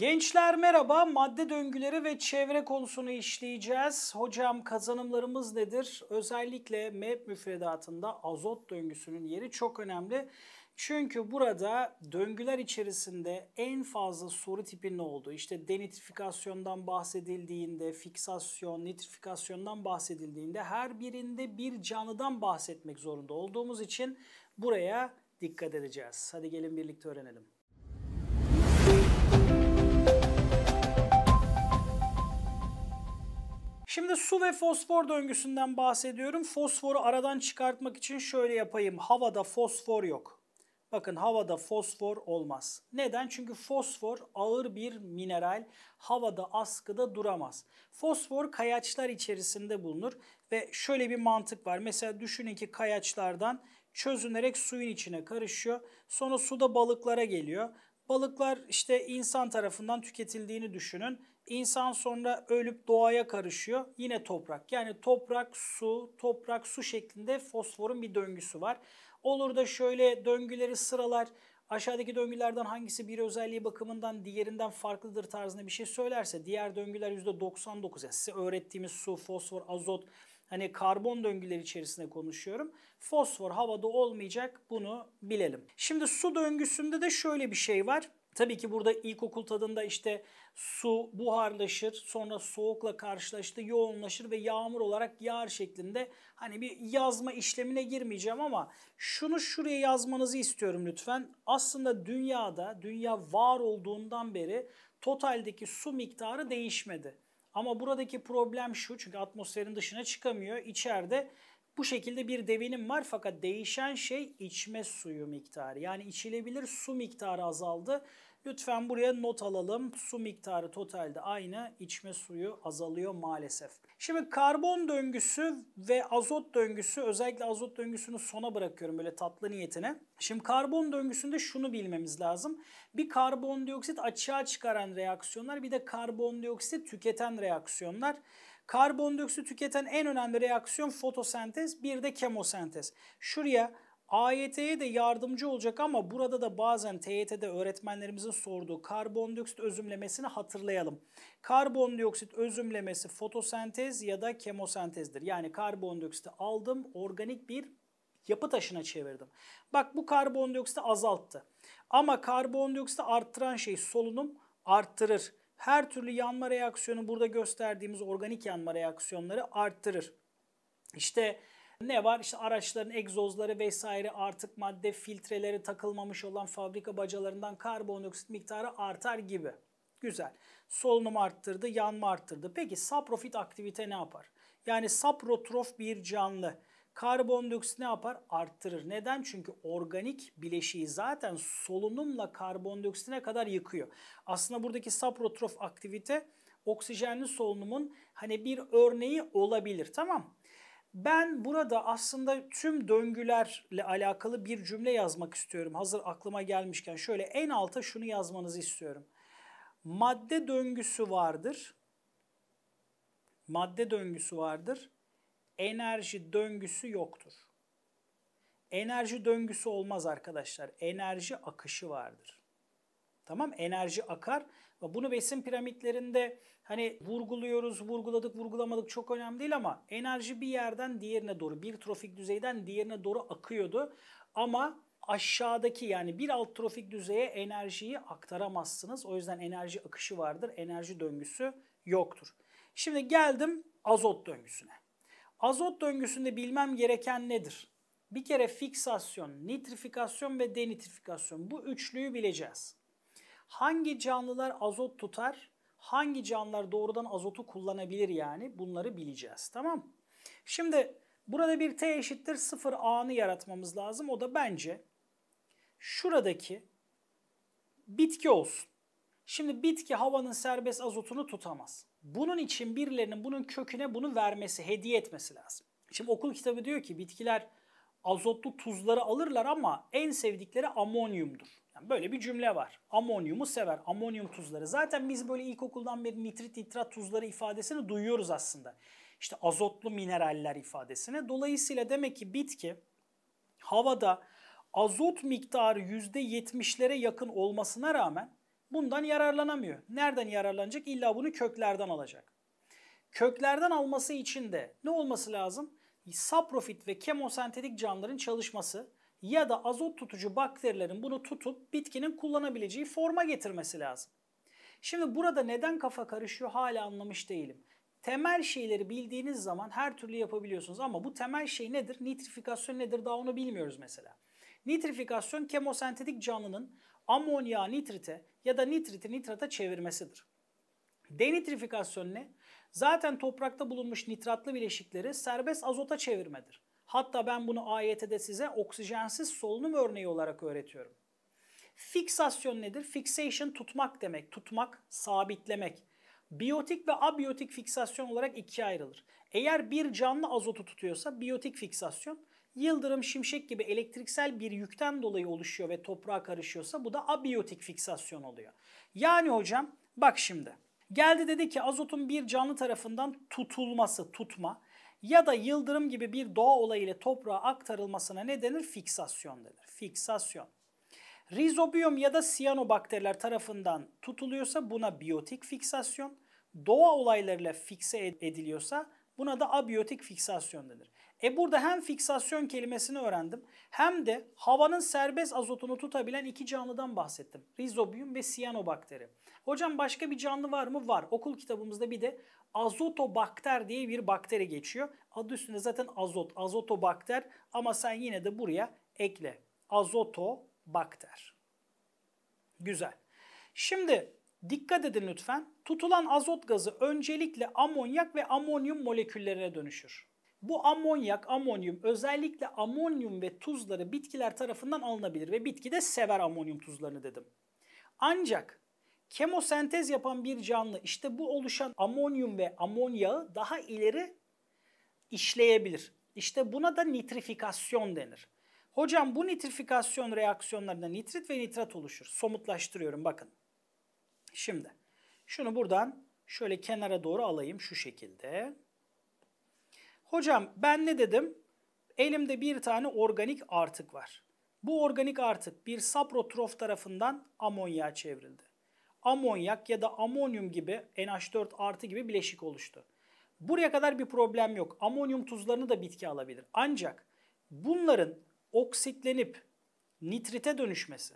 Gençler merhaba. Madde döngüleri ve çevre konusunu işleyeceğiz. Hocam kazanımlarımız nedir? Özellikle MEP müfredatında azot döngüsünün yeri çok önemli. Çünkü burada döngüler içerisinde en fazla soru tipi ne olduğu, İşte denitrifikasyondan bahsedildiğinde, fiksasyon, nitrifikasyondan bahsedildiğinde her birinde bir canlıdan bahsetmek zorunda olduğumuz için buraya dikkat edeceğiz. Hadi gelin birlikte öğrenelim. Şimdi su ve fosfor döngüsünden bahsediyorum. Fosforu aradan çıkartmak için şöyle yapayım. Havada fosfor yok. Bakın havada fosfor olmaz. Neden? Çünkü fosfor ağır bir mineral. Havada askıda duramaz. Fosfor kayaçlar içerisinde bulunur ve şöyle bir mantık var. Mesela düşünün ki kayaçlardan çözünerek suyun içine karışıyor. Sonra suda balıklara geliyor. Balıklar işte insan tarafından tüketildiğini düşünün. İnsan sonra ölüp doğaya karışıyor. Yine toprak. Yani toprak, su, toprak, su şeklinde fosforun bir döngüsü var. Olur da şöyle döngüleri sıralar. Aşağıdaki döngülerden hangisi bir özelliği bakımından diğerinden farklıdır tarzında bir şey söylerse diğer döngüler %99 yani size öğrettiğimiz su, fosfor, azot hani karbon döngüleri içerisinde konuşuyorum. Fosfor havada olmayacak bunu bilelim. Şimdi su döngüsünde de şöyle bir şey var. Tabii ki burada ilkokul tadında işte su buharlaşır, sonra soğukla karşılaştı, yoğunlaşır ve yağmur olarak yağar şeklinde hani bir yazma işlemine girmeyeceğim ama şunu şuraya yazmanızı istiyorum lütfen. Aslında dünyada, dünya var olduğundan beri totaldeki su miktarı değişmedi. Ama buradaki problem şu çünkü atmosferin dışına çıkamıyor. içeride. Bu şekilde bir devinim var fakat değişen şey içme suyu miktarı. Yani içilebilir su miktarı azaldı. Lütfen buraya not alalım. Su miktarı totalde aynı. İçme suyu azalıyor maalesef. Şimdi karbon döngüsü ve azot döngüsü özellikle azot döngüsünü sona bırakıyorum böyle tatlı niyetine. Şimdi karbon döngüsünde şunu bilmemiz lazım. Bir karbondioksit açığa çıkaran reaksiyonlar bir de karbondioksit tüketen reaksiyonlar. Karbondioksit tüketen en önemli reaksiyon fotosentez bir de kemosentez. Şuraya AYT'ye de yardımcı olacak ama burada da bazen TYT'de öğretmenlerimizin sorduğu karbondioksit özümlemesini hatırlayalım. Karbondioksit özümlemesi fotosentez ya da kemosentezdir. Yani karbondioksiti aldım, organik bir yapı taşına çevirdim. Bak bu karbondioksiti azalttı. Ama karbondioksiti arttıran şey solunum arttırır. Her türlü yanma reaksiyonu burada gösterdiğimiz organik yanma reaksiyonları arttırır. İşte ne var? İşte araçların egzozları vesaire artık madde filtreleri takılmamış olan fabrika bacalarından karbondioksit miktarı artar gibi. Güzel. Solunum arttırdı, yanma arttırdı. Peki saprofit aktivite ne yapar? Yani saprotrof bir canlı karbondioksit ne yapar? Arttırır. Neden? Çünkü organik bileşiği zaten solunumla karbondioksitine kadar yıkıyor. Aslında buradaki saprotrof aktivite oksijenli solunumun hani bir örneği olabilir. Tamam ben burada aslında tüm döngülerle alakalı bir cümle yazmak istiyorum. Hazır aklıma gelmişken şöyle en alta şunu yazmanızı istiyorum. Madde döngüsü vardır. Madde döngüsü vardır. Enerji döngüsü yoktur. Enerji döngüsü olmaz arkadaşlar. Enerji akışı vardır. Tamam enerji akar bunu besin piramitlerinde hani vurguluyoruz, vurguladık, vurgulamadık çok önemli değil ama enerji bir yerden diğerine doğru, bir trofik düzeyden diğerine doğru akıyordu. Ama aşağıdaki yani bir alt trofik düzeye enerjiyi aktaramazsınız. O yüzden enerji akışı vardır, enerji döngüsü yoktur. Şimdi geldim azot döngüsüne. Azot döngüsünde bilmem gereken nedir? Bir kere fiksasyon, nitrifikasyon ve denitrifikasyon bu üçlüyü bileceğiz. Hangi canlılar azot tutar? Hangi canlılar doğrudan azotu kullanabilir yani? Bunları bileceğiz. Tamam Şimdi burada bir T eşittir 0 A'nı yaratmamız lazım. O da bence şuradaki bitki olsun. Şimdi bitki havanın serbest azotunu tutamaz. Bunun için birilerinin bunun köküne bunu vermesi, hediye etmesi lazım. Şimdi okul kitabı diyor ki bitkiler azotlu tuzları alırlar ama en sevdikleri amonyumdur zaten. Böyle bir cümle var. Amonyumu sever. Amonyum tuzları. Zaten biz böyle ilkokuldan beri nitrit nitrat tuzları ifadesini duyuyoruz aslında. İşte azotlu mineraller ifadesine. Dolayısıyla demek ki bitki havada azot miktarı %70'lere yakın olmasına rağmen bundan yararlanamıyor. Nereden yararlanacak? İlla bunu köklerden alacak. Köklerden alması için de ne olması lazım? Saprofit ve kemosentetik canlıların çalışması ya da azot tutucu bakterilerin bunu tutup bitkinin kullanabileceği forma getirmesi lazım. Şimdi burada neden kafa karışıyor hala anlamış değilim. Temel şeyleri bildiğiniz zaman her türlü yapabiliyorsunuz ama bu temel şey nedir? Nitrifikasyon nedir? Daha onu bilmiyoruz mesela. Nitrifikasyon kemosentetik canlının amonya nitrite ya da nitriti nitrata çevirmesidir. Denitrifikasyon ne? Zaten toprakta bulunmuş nitratlı bileşikleri serbest azota çevirmedir. Hatta ben bunu de size oksijensiz solunum örneği olarak öğretiyorum. Fiksasyon nedir? Fixation tutmak demek. Tutmak, sabitlemek. Biyotik ve abiyotik fiksasyon olarak ikiye ayrılır. Eğer bir canlı azotu tutuyorsa biyotik fiksasyon, yıldırım, şimşek gibi elektriksel bir yükten dolayı oluşuyor ve toprağa karışıyorsa bu da abiyotik fiksasyon oluyor. Yani hocam bak şimdi. Geldi dedi ki azotun bir canlı tarafından tutulması, tutma ya da yıldırım gibi bir doğa olayı ile toprağa aktarılmasına ne denir? Fiksasyon denir. Fiksasyon. Rizobiyum ya da siyanobakteriler tarafından tutuluyorsa buna biyotik fiksasyon, doğa olaylarıyla fikse ediliyorsa buna da abiyotik fiksasyon denir. E burada hem fiksasyon kelimesini öğrendim hem de havanın serbest azotunu tutabilen iki canlıdan bahsettim. Rizobiyum ve siyanobakteri. Hocam başka bir canlı var mı? Var. Okul kitabımızda bir de azotobakter diye bir bakteri geçiyor. Adı üstünde zaten azot, azotobakter ama sen yine de buraya ekle. Azotobakter. Güzel. Şimdi dikkat edin lütfen. Tutulan azot gazı öncelikle amonyak ve amonyum moleküllerine dönüşür. Bu amonyak, amonyum özellikle amonyum ve tuzları bitkiler tarafından alınabilir ve bitki de sever amonyum tuzlarını dedim. Ancak Kemosentez yapan bir canlı işte bu oluşan amonyum ve amonyağı daha ileri işleyebilir. İşte buna da nitrifikasyon denir. Hocam bu nitrifikasyon reaksiyonlarında nitrit ve nitrat oluşur. Somutlaştırıyorum bakın. Şimdi şunu buradan şöyle kenara doğru alayım şu şekilde. Hocam ben ne dedim? Elimde bir tane organik artık var. Bu organik artık bir saprotrof tarafından amonyağa çevrildi amonyak ya da amonyum gibi NH4 artı gibi bileşik oluştu. Buraya kadar bir problem yok. Amonyum tuzlarını da bitki alabilir. Ancak bunların oksitlenip nitrite dönüşmesi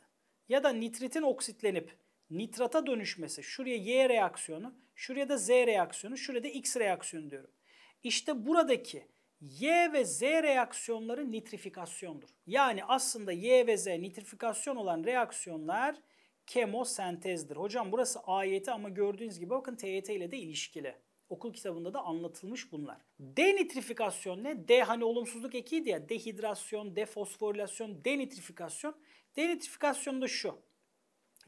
ya da nitritin oksitlenip nitrata dönüşmesi, şuraya Y reaksiyonu, şuraya da Z reaksiyonu, şuraya da X reaksiyonu diyorum. İşte buradaki Y ve Z reaksiyonları nitrifikasyondur. Yani aslında Y ve Z nitrifikasyon olan reaksiyonlar kemosentezdir. Hocam burası ayeti ama gördüğünüz gibi bakın TYT ile de ilişkili. Okul kitabında da anlatılmış bunlar. Denitrifikasyon ne? D hani olumsuzluk ekiydi ya. Dehidrasyon, defosforilasyon, denitrifikasyon. Denitrifikasyon da şu.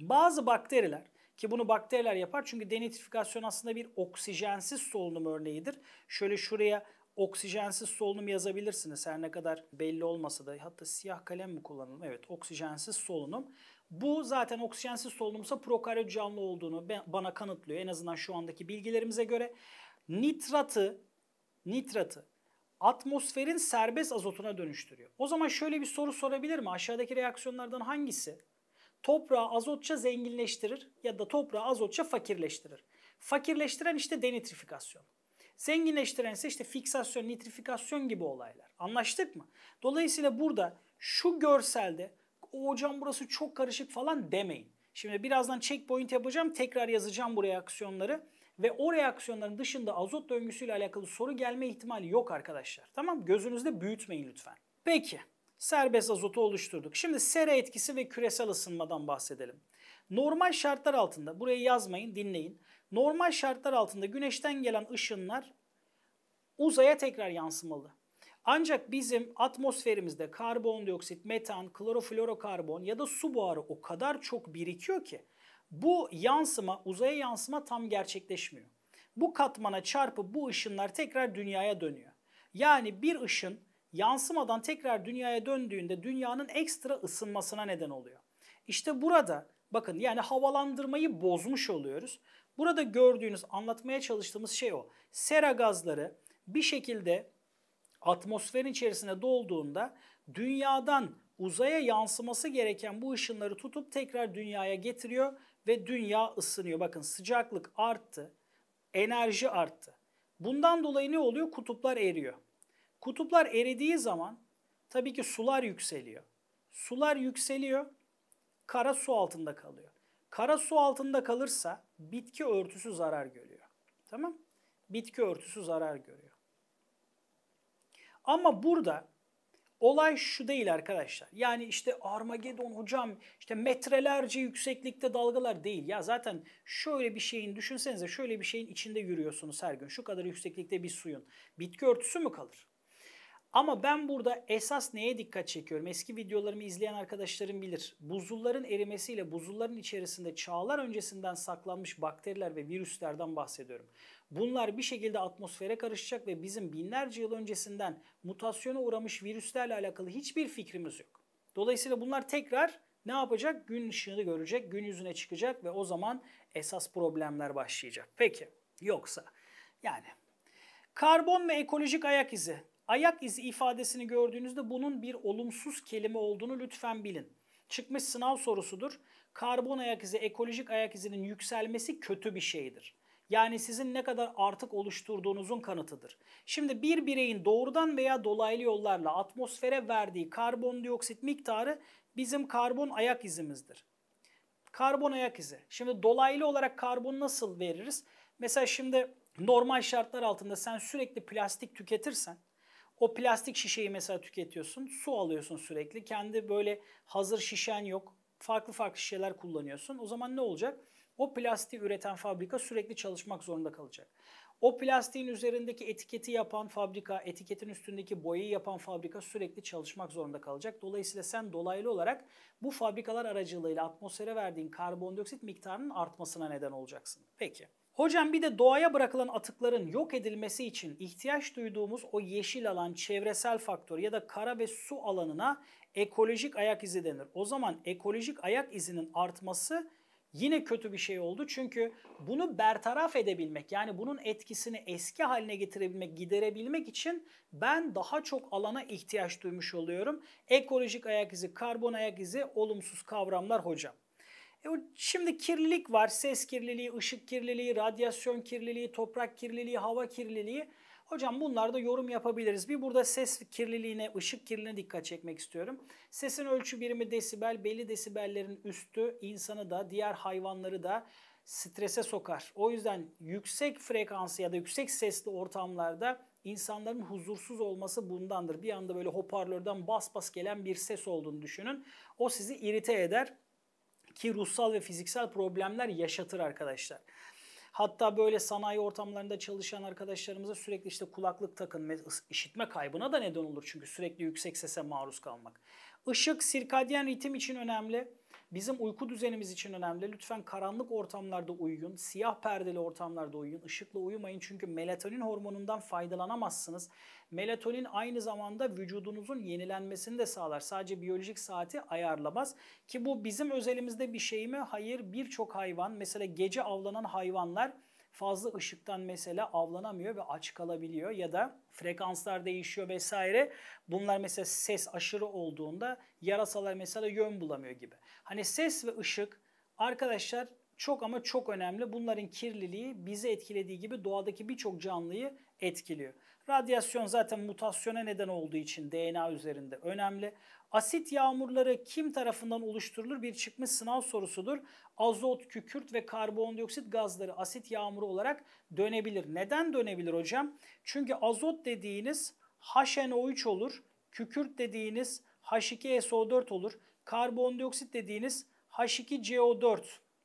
Bazı bakteriler ki bunu bakteriler yapar çünkü denitrifikasyon aslında bir oksijensiz solunum örneğidir. Şöyle şuraya Oksijensiz solunum yazabilirsiniz her ne kadar belli olmasa da. Hatta siyah kalem mi kullanalım? Evet oksijensiz solunum. Bu zaten oksijensiz solunumsa prokaryot canlı olduğunu bana kanıtlıyor. En azından şu andaki bilgilerimize göre. Nitratı, nitratı atmosferin serbest azotuna dönüştürüyor. O zaman şöyle bir soru sorabilir mi? Aşağıdaki reaksiyonlardan hangisi toprağı azotça zenginleştirir ya da toprağı azotça fakirleştirir? Fakirleştiren işte denitrifikasyon. Zenginleştiren ise işte fiksasyon, nitrifikasyon gibi olaylar. Anlaştık mı? Dolayısıyla burada şu görselde hocam burası çok karışık falan demeyin. Şimdi birazdan checkpoint yapacağım. Tekrar yazacağım bu reaksiyonları. Ve o reaksiyonların dışında azot döngüsüyle alakalı soru gelme ihtimali yok arkadaşlar. Tamam Gözünüzde büyütmeyin lütfen. Peki serbest azotu oluşturduk. Şimdi sera etkisi ve küresel ısınmadan bahsedelim. Normal şartlar altında, burayı yazmayın dinleyin. Normal şartlar altında güneşten gelen ışınlar uzaya tekrar yansımalı. Ancak bizim atmosferimizde karbondioksit, metan, kloroflorokarbon ya da su buharı o kadar çok birikiyor ki bu yansıma, uzaya yansıma tam gerçekleşmiyor. Bu katmana çarpıp bu ışınlar tekrar dünyaya dönüyor. Yani bir ışın yansımadan tekrar dünyaya döndüğünde dünyanın ekstra ısınmasına neden oluyor. İşte burada bakın yani havalandırmayı bozmuş oluyoruz. Burada gördüğünüz, anlatmaya çalıştığımız şey o. Sera gazları bir şekilde atmosferin içerisine dolduğunda dünyadan uzaya yansıması gereken bu ışınları tutup tekrar dünyaya getiriyor ve dünya ısınıyor. Bakın sıcaklık arttı, enerji arttı. Bundan dolayı ne oluyor? Kutuplar eriyor. Kutuplar eridiği zaman tabii ki sular yükseliyor. Sular yükseliyor, kara su altında kalıyor. Kara su altında kalırsa bitki örtüsü zarar görüyor. Tamam? Bitki örtüsü zarar görüyor. Ama burada olay şu değil arkadaşlar. Yani işte Armagedon hocam işte metrelerce yükseklikte dalgalar değil. Ya zaten şöyle bir şeyin düşünsenize şöyle bir şeyin içinde yürüyorsunuz her gün. Şu kadar yükseklikte bir suyun. Bitki örtüsü mü kalır? Ama ben burada esas neye dikkat çekiyorum? Eski videolarımı izleyen arkadaşlarım bilir. Buzulların erimesiyle buzulların içerisinde çağlar öncesinden saklanmış bakteriler ve virüslerden bahsediyorum. Bunlar bir şekilde atmosfere karışacak ve bizim binlerce yıl öncesinden mutasyona uğramış virüslerle alakalı hiçbir fikrimiz yok. Dolayısıyla bunlar tekrar ne yapacak? Gün ışığını görecek, gün yüzüne çıkacak ve o zaman esas problemler başlayacak. Peki, yoksa yani Karbon ve ekolojik ayak izi. Ayak izi ifadesini gördüğünüzde bunun bir olumsuz kelime olduğunu lütfen bilin. Çıkmış sınav sorusudur. Karbon ayak izi, ekolojik ayak izinin yükselmesi kötü bir şeydir. Yani sizin ne kadar artık oluşturduğunuzun kanıtıdır. Şimdi bir bireyin doğrudan veya dolaylı yollarla atmosfere verdiği karbondioksit miktarı bizim karbon ayak izimizdir. Karbon ayak izi. Şimdi dolaylı olarak karbon nasıl veririz? Mesela şimdi normal şartlar altında sen sürekli plastik tüketirsen o plastik şişeyi mesela tüketiyorsun. Su alıyorsun sürekli. Kendi böyle hazır şişen yok. Farklı farklı şişeler kullanıyorsun. O zaman ne olacak? O plastiği üreten fabrika sürekli çalışmak zorunda kalacak. O plastiğin üzerindeki etiketi yapan fabrika, etiketin üstündeki boyayı yapan fabrika sürekli çalışmak zorunda kalacak. Dolayısıyla sen dolaylı olarak bu fabrikalar aracılığıyla atmosfere verdiğin karbondioksit miktarının artmasına neden olacaksın. Peki. Hocam bir de doğaya bırakılan atıkların yok edilmesi için ihtiyaç duyduğumuz o yeşil alan, çevresel faktör ya da kara ve su alanına ekolojik ayak izi denir. O zaman ekolojik ayak izinin artması yine kötü bir şey oldu. Çünkü bunu bertaraf edebilmek yani bunun etkisini eski haline getirebilmek, giderebilmek için ben daha çok alana ihtiyaç duymuş oluyorum. Ekolojik ayak izi, karbon ayak izi olumsuz kavramlar hocam. E, şimdi kirlilik var. Ses kirliliği, ışık kirliliği, radyasyon kirliliği, toprak kirliliği, hava kirliliği. Hocam bunlarda yorum yapabiliriz. Bir burada ses kirliliğine, ışık kirliliğine dikkat çekmek istiyorum. Sesin ölçü birimi desibel, belli desibellerin üstü insanı da diğer hayvanları da strese sokar. O yüzden yüksek frekansı ya da yüksek sesli ortamlarda insanların huzursuz olması bundandır. Bir anda böyle hoparlörden bas bas gelen bir ses olduğunu düşünün. O sizi irite eder ki ruhsal ve fiziksel problemler yaşatır arkadaşlar. Hatta böyle sanayi ortamlarında çalışan arkadaşlarımıza sürekli işte kulaklık takın, işitme kaybına da neden olur çünkü sürekli yüksek sese maruz kalmak. Işık sirkadyen ritim için önemli. Bizim uyku düzenimiz için önemli. Lütfen karanlık ortamlarda uyuyun. Siyah perdeli ortamlarda uyuyun. Işıkla uyumayın çünkü melatonin hormonundan faydalanamazsınız. Melatonin aynı zamanda vücudunuzun yenilenmesini de sağlar. Sadece biyolojik saati ayarlamaz. Ki bu bizim özelimizde bir şey mi? Hayır. Birçok hayvan mesela gece avlanan hayvanlar fazla ışıktan mesela avlanamıyor ve aç kalabiliyor ya da frekanslar değişiyor vesaire. Bunlar mesela ses aşırı olduğunda yarasalar mesela yön bulamıyor gibi. Hani ses ve ışık arkadaşlar çok ama çok önemli. Bunların kirliliği bizi etkilediği gibi doğadaki birçok canlıyı etkiliyor. Radyasyon zaten mutasyona neden olduğu için DNA üzerinde önemli. Asit yağmurları kim tarafından oluşturulur? Bir çıkmış sınav sorusudur. Azot, kükürt ve karbondioksit gazları asit yağmuru olarak dönebilir. Neden dönebilir hocam? Çünkü azot dediğiniz HNO3 olur. Kükürt dediğiniz H2SO4 olur. Karbondioksit dediğiniz H2CO4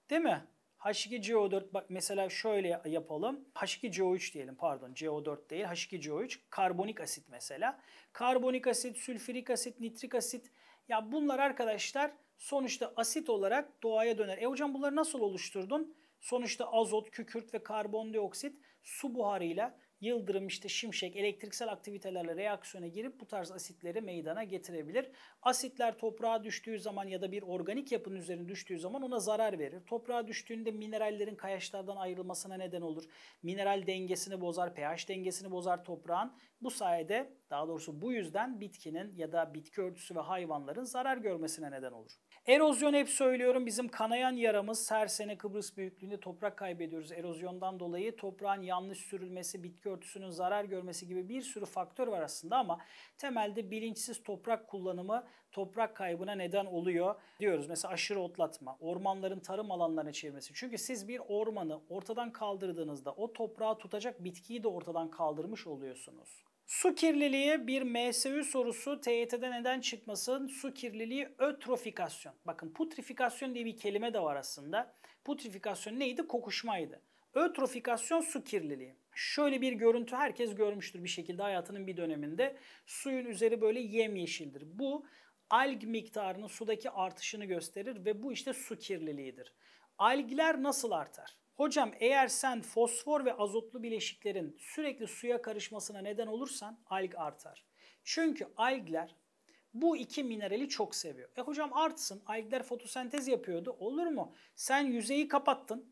değil mi? H2CO4 bak mesela şöyle yapalım. H2CO3 diyelim pardon CO4 değil H2CO3 karbonik asit mesela. Karbonik asit, sülfürik asit, nitrik asit ya bunlar arkadaşlar sonuçta asit olarak doğaya döner. E hocam bunları nasıl oluşturdun? Sonuçta azot, kükürt ve karbondioksit su buharıyla yıldırım, işte şimşek, elektriksel aktivitelerle reaksiyona girip bu tarz asitleri meydana getirebilir. Asitler toprağa düştüğü zaman ya da bir organik yapının üzerine düştüğü zaman ona zarar verir. Toprağa düştüğünde minerallerin kayaçlardan ayrılmasına neden olur. Mineral dengesini bozar, pH dengesini bozar toprağın. Bu sayede daha doğrusu bu yüzden bitkinin ya da bitki örtüsü ve hayvanların zarar görmesine neden olur. Erozyon hep söylüyorum bizim kanayan yaramız her sene Kıbrıs büyüklüğünde toprak kaybediyoruz. Erozyondan dolayı toprağın yanlış sürülmesi, bitki örtüsünün zarar görmesi gibi bir sürü faktör var aslında ama temelde bilinçsiz toprak kullanımı toprak kaybına neden oluyor diyoruz. Mesela aşırı otlatma, ormanların tarım alanlarına çevirmesi. Çünkü siz bir ormanı ortadan kaldırdığınızda o toprağı tutacak bitkiyi de ortadan kaldırmış oluyorsunuz. Su kirliliği bir MSÜ sorusu TYT'de neden çıkmasın? Su kirliliği ötrofikasyon. Bakın putrifikasyon diye bir kelime de var aslında. Putrifikasyon neydi? Kokuşmaydı. Ötrofikasyon su kirliliği. Şöyle bir görüntü herkes görmüştür bir şekilde hayatının bir döneminde. Suyun üzeri böyle yemyeşildir. Bu alg miktarının sudaki artışını gösterir ve bu işte su kirliliğidir. Algler nasıl artar? Hocam eğer sen fosfor ve azotlu bileşiklerin sürekli suya karışmasına neden olursan alg artar. Çünkü algler bu iki minerali çok seviyor. E hocam artsın algler fotosentez yapıyordu olur mu? Sen yüzeyi kapattın.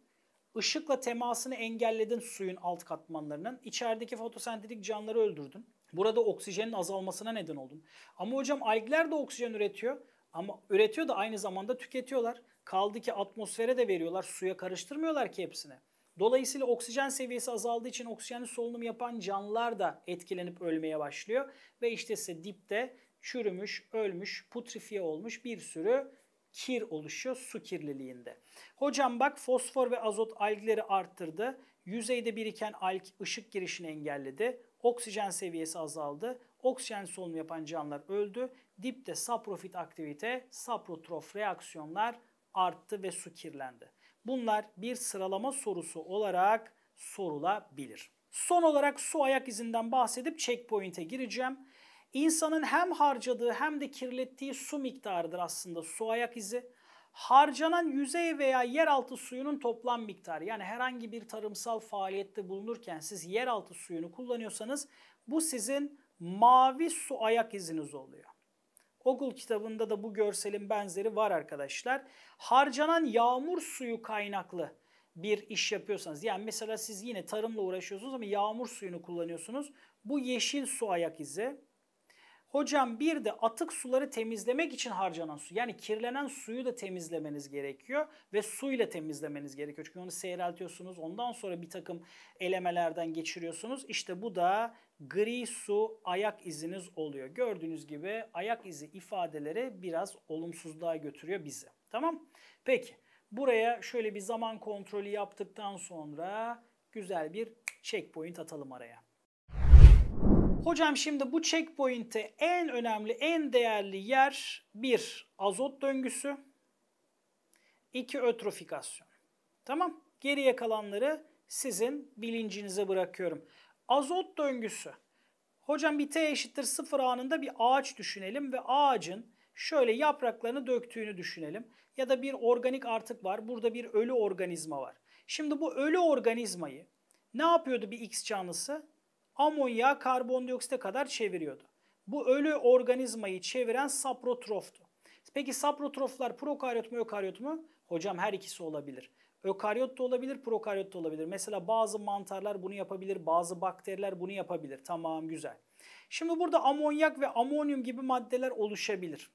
Işıkla temasını engelledin suyun alt katmanlarının. İçerideki fotosentetik canlıları öldürdün. Burada oksijenin azalmasına neden oldun. Ama hocam algler de oksijen üretiyor. Ama üretiyor da aynı zamanda tüketiyorlar. Kaldı ki atmosfere de veriyorlar. Suya karıştırmıyorlar ki hepsini. Dolayısıyla oksijen seviyesi azaldığı için oksijenli solunum yapan canlılar da etkilenip ölmeye başlıyor. Ve işte ise dipte çürümüş, ölmüş, putrifiye olmuş bir sürü kir oluşuyor su kirliliğinde. Hocam bak fosfor ve azot algleri arttırdı. Yüzeyde biriken alg ışık girişini engelledi. Oksijen seviyesi azaldı. Oksijen solunum yapan canlılar öldü dipte saprofit aktivite, saprotrof reaksiyonlar arttı ve su kirlendi. Bunlar bir sıralama sorusu olarak sorulabilir. Son olarak su ayak izinden bahsedip checkpoint'e gireceğim. İnsanın hem harcadığı hem de kirlettiği su miktarıdır aslında su ayak izi. Harcanan yüzey veya yeraltı suyunun toplam miktarı yani herhangi bir tarımsal faaliyette bulunurken siz yeraltı suyunu kullanıyorsanız bu sizin mavi su ayak iziniz oluyor. Ogul kitabında da bu görselin benzeri var arkadaşlar. Harcanan yağmur suyu kaynaklı bir iş yapıyorsanız yani mesela siz yine tarımla uğraşıyorsunuz ama yağmur suyunu kullanıyorsunuz. Bu yeşil su ayak izi. Hocam bir de atık suları temizlemek için harcanan su. Yani kirlenen suyu da temizlemeniz gerekiyor ve suyla temizlemeniz gerekiyor. Çünkü onu seyreltiyorsunuz. Ondan sonra bir takım elemelerden geçiriyorsunuz. İşte bu da gri su ayak iziniz oluyor. Gördüğünüz gibi ayak izi ifadeleri biraz olumsuzluğa götürüyor bizi. Tamam? Peki buraya şöyle bir zaman kontrolü yaptıktan sonra güzel bir checkpoint atalım araya. Hocam şimdi bu checkpoint'te en önemli, en değerli yer bir azot döngüsü, iki ötrofikasyon. Tamam? Geriye kalanları sizin bilincinize bırakıyorum. Azot döngüsü. Hocam bir T eşittir sıfır anında bir ağaç düşünelim ve ağacın şöyle yapraklarını döktüğünü düşünelim. Ya da bir organik artık var. Burada bir ölü organizma var. Şimdi bu ölü organizmayı ne yapıyordu bir X canlısı? Amonya karbondioksite kadar çeviriyordu. Bu ölü organizmayı çeviren saprotroftu. Peki saprotroflar prokaryot mu ökaryot mu? Hocam her ikisi olabilir. Ökaryot da olabilir, prokaryot da olabilir. Mesela bazı mantarlar bunu yapabilir, bazı bakteriler bunu yapabilir. Tamam güzel. Şimdi burada amonyak ve amonyum gibi maddeler oluşabilir.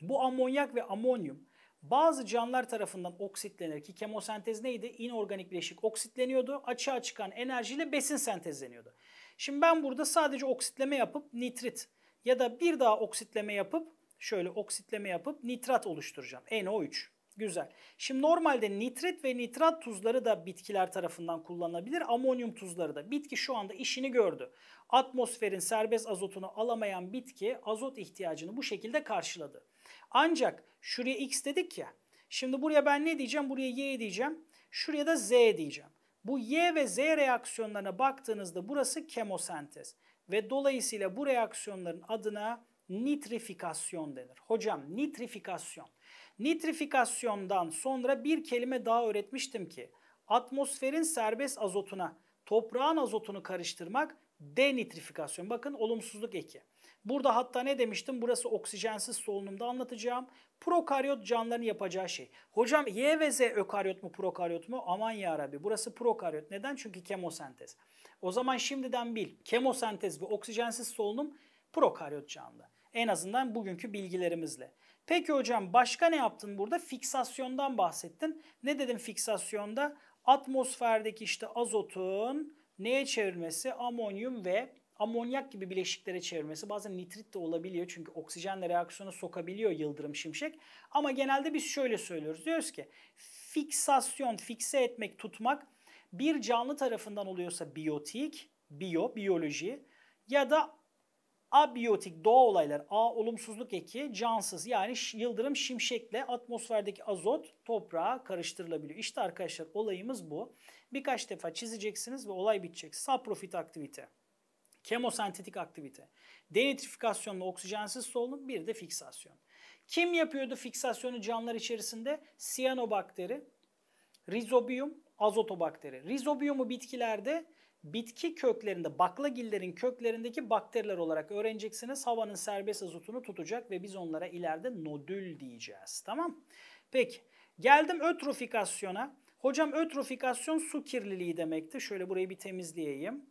Bu amonyak ve amonyum bazı canlılar tarafından oksitlenir ki kemosentez neydi? İnorganik bileşik oksitleniyordu. Açığa çıkan enerjiyle besin sentezleniyordu. Şimdi ben burada sadece oksitleme yapıp nitrit ya da bir daha oksitleme yapıp şöyle oksitleme yapıp nitrat oluşturacağım. NO3. Güzel. Şimdi normalde nitrit ve nitrat tuzları da bitkiler tarafından kullanılabilir. Amonyum tuzları da. Bitki şu anda işini gördü. Atmosferin serbest azotunu alamayan bitki azot ihtiyacını bu şekilde karşıladı. Ancak şuraya x dedik ya. Şimdi buraya ben ne diyeceğim? Buraya y diyeceğim. Şuraya da z diyeceğim. Bu Y ve Z reaksiyonlarına baktığınızda burası kemosentez. Ve dolayısıyla bu reaksiyonların adına nitrifikasyon denir. Hocam nitrifikasyon. Nitrifikasyondan sonra bir kelime daha öğretmiştim ki atmosferin serbest azotuna toprağın azotunu karıştırmak denitrifikasyon. Bakın olumsuzluk eki. Burada hatta ne demiştim? Burası oksijensiz solunumda anlatacağım. Prokaryot canlıların yapacağı şey. Hocam Y ve Z ökaryot mu prokaryot mu? Aman ya Rabbi. Burası prokaryot. Neden? Çünkü kemosentez. O zaman şimdiden bil. Kemosentez ve oksijensiz solunum prokaryot canlı. En azından bugünkü bilgilerimizle. Peki hocam başka ne yaptın burada? Fiksasyondan bahsettin. Ne dedim fiksasyonda? Atmosferdeki işte azotun neye çevirmesi? Amonyum ve amonyak gibi bileşiklere çevirmesi. Bazen nitrit de olabiliyor çünkü oksijenle reaksiyona sokabiliyor yıldırım şimşek. Ama genelde biz şöyle söylüyoruz. Diyoruz ki fiksasyon, fikse etmek, tutmak bir canlı tarafından oluyorsa biyotik, biyo, biyoloji ya da Abiyotik doğa olaylar A olumsuzluk eki cansız yani yıldırım şimşekle atmosferdeki azot toprağa karıştırılabiliyor. İşte arkadaşlar olayımız bu. Birkaç defa çizeceksiniz ve olay bitecek. Saprofit aktivite, kemosentetik aktivite, denitrifikasyonla oksijensiz solunum bir de fiksasyon. Kim yapıyordu fiksasyonu canlılar içerisinde? Siyanobakteri, rizobiyum, azotobakteri. Rizobiyumu bitkilerde bitki köklerinde, baklagillerin köklerindeki bakteriler olarak öğreneceksiniz. Havanın serbest azotunu tutacak ve biz onlara ileride nodül diyeceğiz. Tamam. Peki geldim ötrofikasyona. Hocam ötrofikasyon su kirliliği demekti. Şöyle burayı bir temizleyeyim.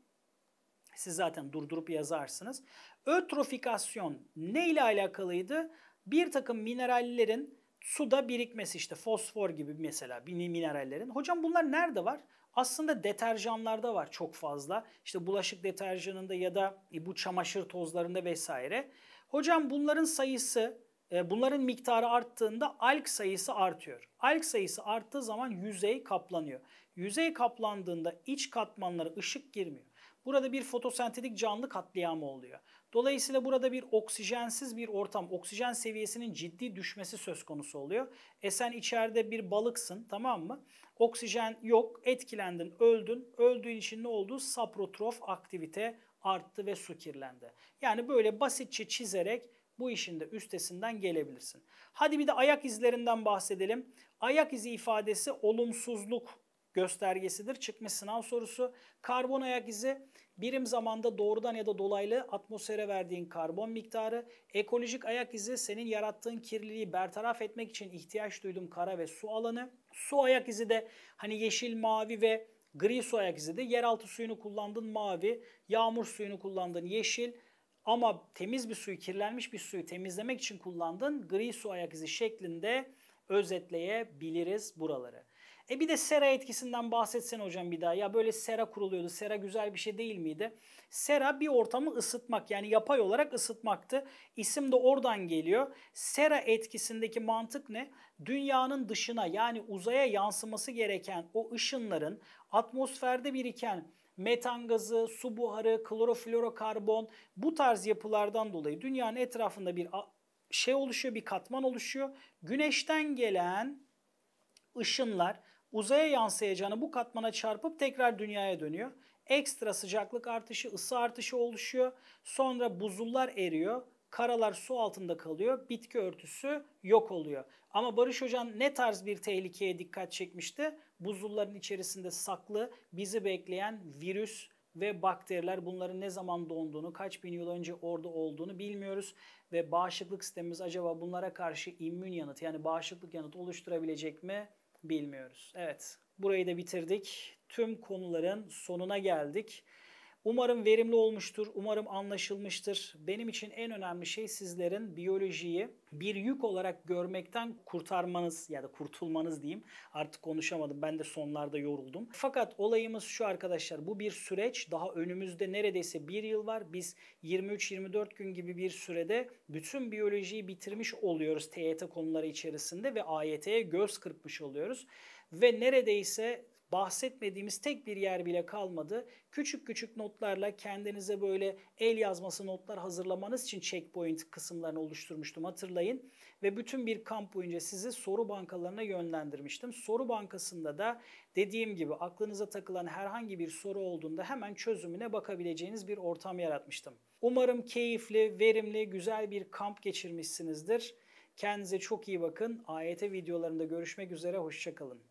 Siz zaten durdurup yazarsınız. Ötrofikasyon ne ile alakalıydı? Bir takım minerallerin suda birikmesi işte fosfor gibi mesela minerallerin. Hocam bunlar nerede var? aslında deterjanlarda var çok fazla. İşte bulaşık deterjanında ya da e, bu çamaşır tozlarında vesaire. Hocam bunların sayısı, e, bunların miktarı arttığında alg sayısı artıyor. Alg sayısı arttığı zaman yüzey kaplanıyor. Yüzey kaplandığında iç katmanlara ışık girmiyor. Burada bir fotosentetik canlı katliamı oluyor. Dolayısıyla burada bir oksijensiz bir ortam, oksijen seviyesinin ciddi düşmesi söz konusu oluyor. E sen içeride bir balıksın tamam mı? Oksijen yok, etkilendin, öldün. Öldüğün için ne oldu? Saprotrof aktivite arttı ve su kirlendi. Yani böyle basitçe çizerek bu işin de üstesinden gelebilirsin. Hadi bir de ayak izlerinden bahsedelim. Ayak izi ifadesi olumsuzluk göstergesidir. Çıkmış sınav sorusu. Karbon ayak izi birim zamanda doğrudan ya da dolaylı atmosfere verdiğin karbon miktarı. Ekolojik ayak izi senin yarattığın kirliliği bertaraf etmek için ihtiyaç duyduğum kara ve su alanı. Su ayak izi de hani yeşil, mavi ve gri su ayak izi de yeraltı suyunu kullandın mavi, yağmur suyunu kullandın yeşil, ama temiz bir suyu, kirlenmiş bir suyu temizlemek için kullandın gri su ayak izi şeklinde özetleyebiliriz buraları. E bir de sera etkisinden bahsetsen hocam bir daha. Ya böyle sera kuruluyordu. Sera güzel bir şey değil miydi? Sera bir ortamı ısıtmak yani yapay olarak ısıtmaktı. İsim de oradan geliyor. Sera etkisindeki mantık ne? Dünyanın dışına yani uzaya yansıması gereken o ışınların atmosferde biriken metan gazı, su buharı, kloroflorokarbon bu tarz yapılardan dolayı dünyanın etrafında bir şey oluşuyor, bir katman oluşuyor. Güneşten gelen ışınlar uzaya yansıyacağını bu katmana çarpıp tekrar dünyaya dönüyor. Ekstra sıcaklık artışı, ısı artışı oluşuyor. Sonra buzullar eriyor. Karalar su altında kalıyor. Bitki örtüsü yok oluyor. Ama Barış hocan ne tarz bir tehlikeye dikkat çekmişti? Buzulların içerisinde saklı, bizi bekleyen virüs, ve bakteriler bunların ne zaman donduğunu, kaç bin yıl önce orada olduğunu bilmiyoruz. Ve bağışıklık sistemimiz acaba bunlara karşı immün yanıt yani bağışıklık yanıt oluşturabilecek mi? bilmiyoruz. Evet burayı da bitirdik. Tüm konuların sonuna geldik. Umarım verimli olmuştur, umarım anlaşılmıştır. Benim için en önemli şey sizlerin biyolojiyi bir yük olarak görmekten kurtarmanız ya da kurtulmanız diyeyim. Artık konuşamadım ben de sonlarda yoruldum. Fakat olayımız şu arkadaşlar bu bir süreç daha önümüzde neredeyse bir yıl var. Biz 23-24 gün gibi bir sürede bütün biyolojiyi bitirmiş oluyoruz TYT konuları içerisinde ve AYT'ye göz kırpmış oluyoruz. Ve neredeyse bahsetmediğimiz tek bir yer bile kalmadı. Küçük küçük notlarla kendinize böyle el yazması notlar hazırlamanız için checkpoint kısımlarını oluşturmuştum hatırlayın. Ve bütün bir kamp boyunca sizi soru bankalarına yönlendirmiştim. Soru bankasında da dediğim gibi aklınıza takılan herhangi bir soru olduğunda hemen çözümüne bakabileceğiniz bir ortam yaratmıştım. Umarım keyifli, verimli, güzel bir kamp geçirmişsinizdir. Kendinize çok iyi bakın. AYT videolarında görüşmek üzere, hoşçakalın.